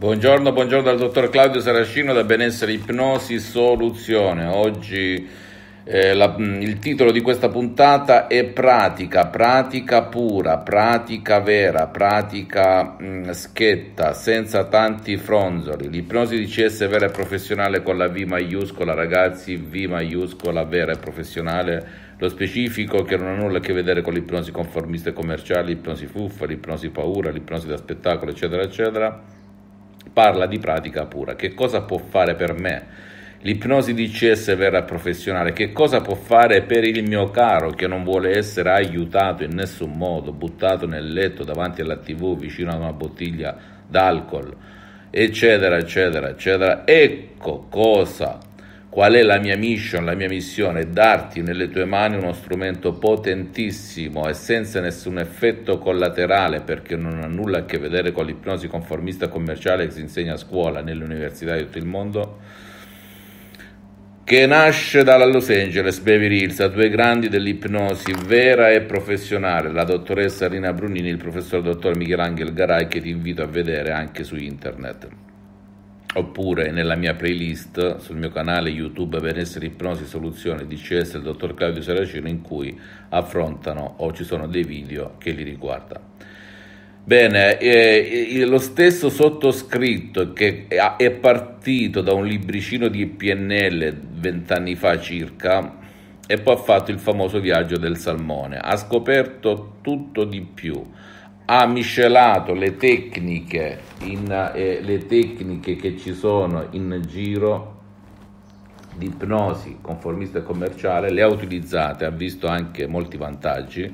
Buongiorno, buongiorno dal dottor Claudio Saracino da Benessere Ipnosi Soluzione. Oggi eh, la, mm, il titolo di questa puntata è Pratica, pratica pura, pratica vera, pratica mh, mm, schietta, senza tanti fronzoli. L'ipnosi di CS vera e professionale con la V maiuscola, ragazzi, V maiuscola vera e professionale. Lo specifico che non ha nulla a che vedere con l'ipnosi conformista e commerciale, l'ipnosi fuffa, l'ipnosi paura, l'ipnosi da spettacolo, eccetera, eccetera parla di pratica pura. Che cosa può fare per me? L'ipnosi di CS vera professionale, che cosa può fare per il mio caro che non vuole essere aiutato in nessun modo, buttato nel letto davanti alla tv vicino a una bottiglia d'alcol, eccetera, eccetera, eccetera. Ecco cosa Qual è la mia mission, la mia missione? Darti nelle tue mani uno strumento potentissimo e senza nessun effetto collaterale, perché non ha nulla a che vedere con l'ipnosi conformista commerciale che si insegna a scuola, nelle università di tutto il mondo, che nasce dalla Los Angeles Beverly Hills, due grandi dell'ipnosi vera e professionale, la dottoressa Rina Brunini e il professor dottor Michelangelo Garay, che ti invito a vedere anche su internet oppure nella mia playlist sul mio canale YouTube Benessere Ipnosi Soluzione DCS del dottor Claudio Saracino in cui affrontano o ci sono dei video che li riguardano. Bene, eh, lo stesso sottoscritto che è partito da un libricino di PNL vent'anni fa circa e poi ha fatto il famoso viaggio del salmone, ha scoperto tutto di più, ha miscelato le tecniche, in, eh, le tecniche che ci sono in giro di ipnosi conformista e commerciale, le ha utilizzate, ha visto anche molti vantaggi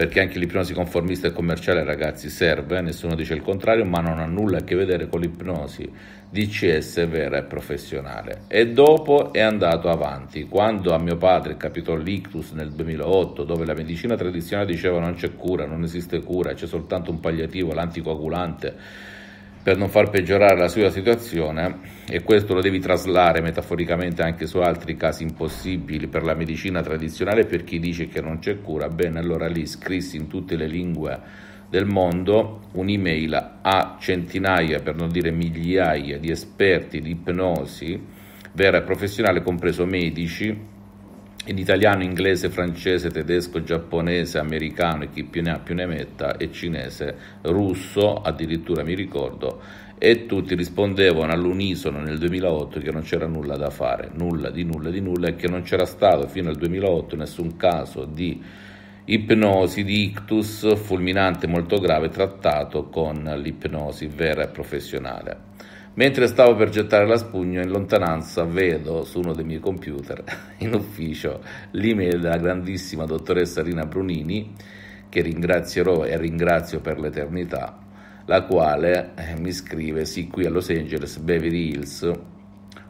perché anche l'ipnosi conformista e commerciale, ragazzi, serve, nessuno dice il contrario, ma non ha nulla a che vedere con l'ipnosi DCS vera e professionale. E dopo è andato avanti. Quando a mio padre capitò l'ictus nel 2008, dove la medicina tradizionale diceva non c'è cura, non esiste cura, c'è soltanto un palliativo, l'anticoagulante, per non far peggiorare la sua situazione e questo lo devi traslare metaforicamente anche su altri casi impossibili per la medicina tradizionale per chi dice che non c'è cura, bene allora lì scrissi in tutte le lingue del mondo un'email a centinaia per non dire migliaia di esperti di ipnosi vera e professionale compreso medici in italiano, inglese, francese, tedesco, giapponese, americano e chi più ne ha più ne metta, e cinese, russo, addirittura mi ricordo, e tutti rispondevano all'unisono nel 2008 che non c'era nulla da fare, nulla di nulla di nulla e che non c'era stato fino al 2008 nessun caso di ipnosi di ictus fulminante molto grave trattato con l'ipnosi vera e professionale. Mentre stavo per gettare la spugna, in lontananza vedo su uno dei miei computer, in ufficio, l'email della grandissima dottoressa Rina Brunini, che ringrazierò e ringrazio per l'eternità, la quale eh, mi scrive, sì, qui a Los Angeles, Beverly Hills,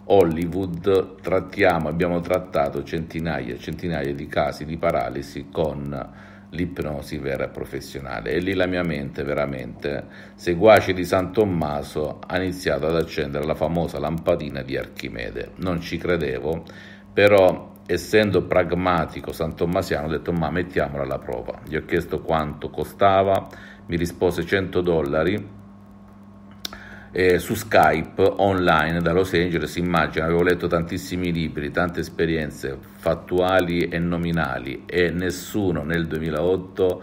Hollywood, trattiamo, abbiamo trattato centinaia e centinaia di casi di paralisi con l'ipnosi vera e professionale. E lì la mia mente, veramente, seguace di San Tommaso, ha iniziato ad accendere la famosa lampadina di Archimede. Non ci credevo, però essendo pragmatico San Tommasiano ho detto ma mettiamola alla prova. Gli ho chiesto quanto costava, mi rispose 100 dollari eh, su Skype online da Los Angeles, immagino, avevo letto tantissimi libri, tante esperienze fattuali e nominali e nessuno nel 2008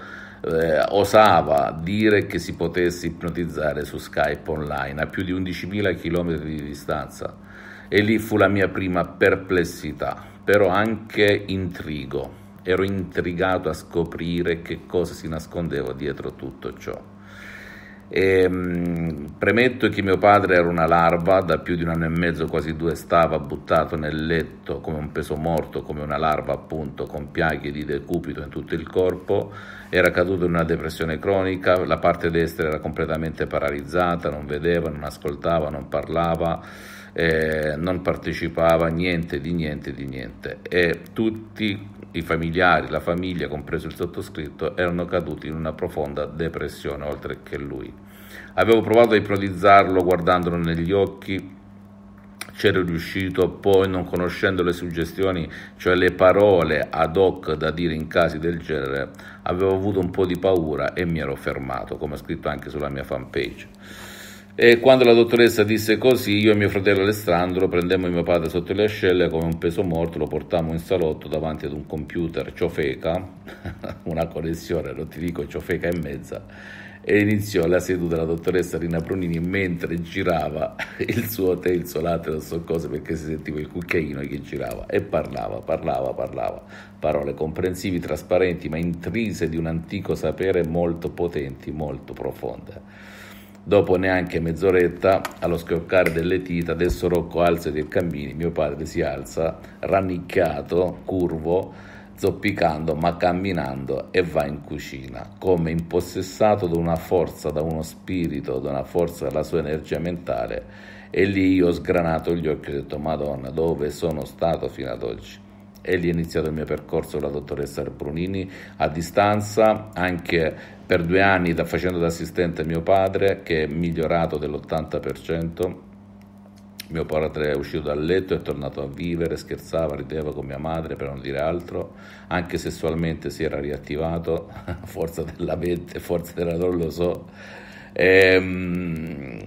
eh, osava dire che si potesse ipnotizzare su Skype online a più di 11.000 km di distanza e lì fu la mia prima perplessità, però anche intrigo. Ero intrigato a scoprire che cosa si nascondeva dietro tutto ciò. E, ehm, mh, premetto che mio padre era una larva, da più di un anno e mezzo, quasi due, stava buttato nel letto come un peso morto, come una larva appunto, con piaghe di decupito in tutto il corpo, era caduto in una depressione cronica, la parte destra era completamente paralizzata, non vedeva, non ascoltava, non parlava. Eh, non partecipava niente di niente di niente e tutti i familiari, la famiglia, compreso il sottoscritto, erano caduti in una profonda depressione, oltre che lui. Avevo provato a ipnotizzarlo guardandolo negli occhi, c'ero riuscito, poi non conoscendo le suggestioni, cioè le parole ad hoc da dire in casi del genere, avevo avuto un po' di paura e mi ero fermato, come ho scritto anche sulla mia fanpage. E quando la dottoressa disse così, io e mio fratello Alessandro prendemmo mio padre sotto le ascelle come un peso morto, lo portammo in salotto davanti ad un computer ciofeca, una connessione, non ti dico ciofeca e mezza, e iniziò la seduta della dottoressa Rina Brunini mentre girava il suo tè, il suo latte, non so cose, perché si sentiva il cucchiaino che girava e parlava, parlava, parlava, parole comprensivi, trasparenti, ma intrise di un antico sapere molto potenti, molto profonde. Dopo neanche mezz'oretta, allo schioccare delle dita, adesso Rocco alza e cammini, mio padre si alza, rannicchiato, curvo, zoppicando ma camminando e va in cucina, come impossessato da una forza, da uno spirito, da una forza della sua energia mentale. E lì io ho sgranato gli occhi e ho detto, Madonna, dove sono stato fino ad oggi? e lì è iniziato il mio percorso con la dottoressa Brunini a distanza, anche per due anni da, facendo da assistente mio padre che è migliorato dell'80%. Mio padre è uscito dal letto, è tornato a vivere, scherzava, rideva con mia madre per non dire altro, anche sessualmente si era riattivato, forza della mente, forza della non lo so. Ehm,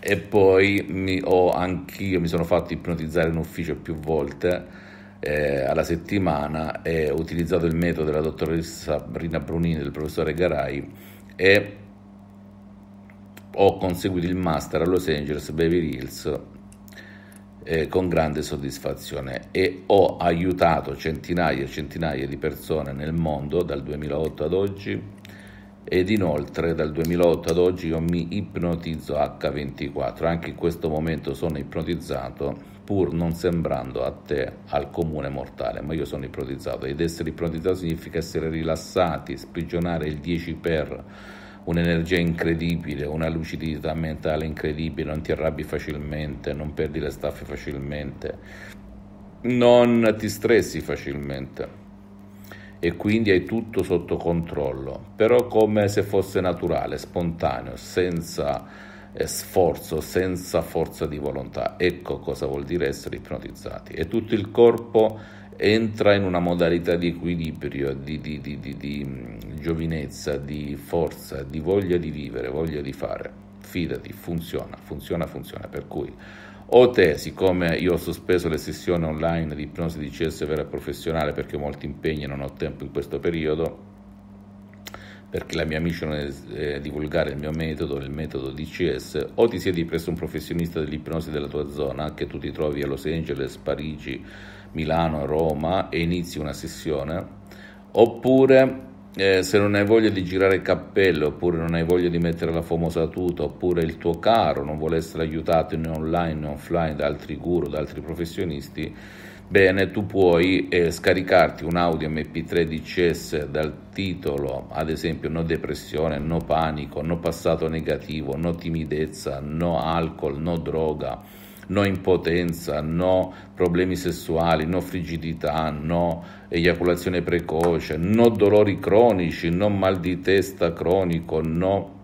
e poi mi, ho, anch'io mi sono fatto ipnotizzare in ufficio più volte eh, alla settimana e ho utilizzato il metodo della dottoressa Brina Brunini e del professore Garai e ho conseguito il master a Los Angeles Baby Hills eh, con grande soddisfazione e ho aiutato centinaia e centinaia di persone nel mondo dal 2008 ad oggi ed inoltre dal 2008 ad oggi io mi ipnotizzo H24, anche in questo momento sono ipnotizzato pur non sembrando a te al comune mortale, ma io sono ipnotizzato ed essere ipnotizzato significa essere rilassati, sprigionare il 10 per un'energia incredibile, una lucidità mentale incredibile, non ti arrabbi facilmente, non perdi le staffe facilmente, non ti stressi facilmente e quindi hai tutto sotto controllo, però come se fosse naturale, spontaneo, senza sforzo senza forza di volontà. Ecco cosa vuol dire essere ipnotizzati. E tutto il corpo entra in una modalità di equilibrio, di, di, di, di mm, giovinezza, di forza, di voglia di vivere, voglia di fare. Fidati, funziona, funziona, funziona. Per cui o te, siccome io ho sospeso le sessioni online di ipnosi di CS vera professionale perché ho molti impegni e non ho tempo in questo periodo, perché la mia mission è divulgare il mio metodo, il metodo DCS, o ti siedi presso un professionista dell'ipnosi della tua zona, che tu ti trovi a Los Angeles, Parigi, Milano, Roma e inizi una sessione, oppure eh, se non hai voglia di girare il cappello, oppure non hai voglia di mettere la famosa tuta, oppure il tuo caro non vuole essere aiutato né online né offline da altri guru, da altri professionisti, Bene, tu puoi eh, scaricarti un audio MP3 DCS dal titolo, ad esempio no depressione, no panico, no passato negativo, no timidezza, no alcol, no droga, no impotenza, no problemi sessuali, no frigidità, no eiaculazione precoce, no dolori cronici, no mal di testa cronico, no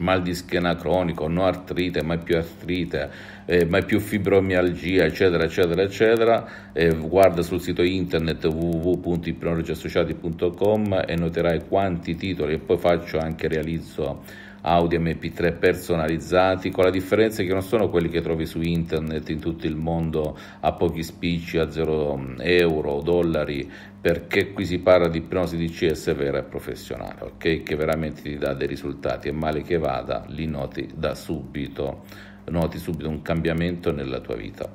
mal di schiena cronico, no artrite, mai più artrite, eh, mai più fibromialgia, eccetera, eccetera, eccetera, eh, guarda sul sito internet www.ipronologiassociati.com e noterai quanti titoli e poi faccio anche realizzo audio mp3 personalizzati con la differenza che non sono quelli che trovi su internet in tutto il mondo a pochi spicci a 0 mm, euro o dollari perché qui si parla di ipnosi di CS vera e professionale ok che veramente ti dà dei risultati e male che vada li noti da subito noti subito un cambiamento nella tua vita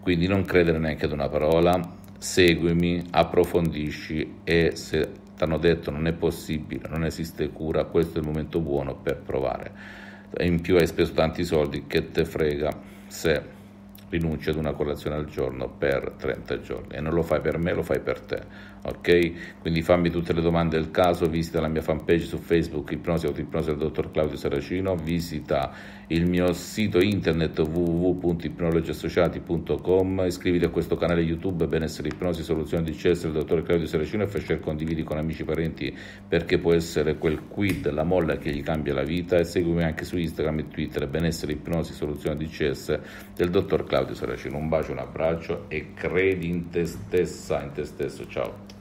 quindi non credere neanche ad una parola seguimi approfondisci e se hanno detto non è possibile, non esiste cura, questo è il momento buono per provare. E in più hai speso tanti soldi, che te frega se rinuncia ad una colazione al giorno per 30 giorni e non lo fai per me, lo fai per te, ok? Quindi fammi tutte le domande del caso, visita la mia fanpage su Facebook Ipnosi Autoipnosi del dottor Claudio Saracino, visita il mio sito internet www.ipnologiassociati.com, iscriviti a questo canale YouTube Benessere Ipnosi soluzione di CES del dottor Claudio Saracino e fai share condividi con amici e parenti perché può essere quel quid, la molla che gli cambia la vita e seguimi anche su Instagram e Twitter Benessere Ipnosi soluzione di CES del dottor Claudio Claudio Saracino, un bacio, un abbraccio e credi in te stessa, in te stesso, ciao.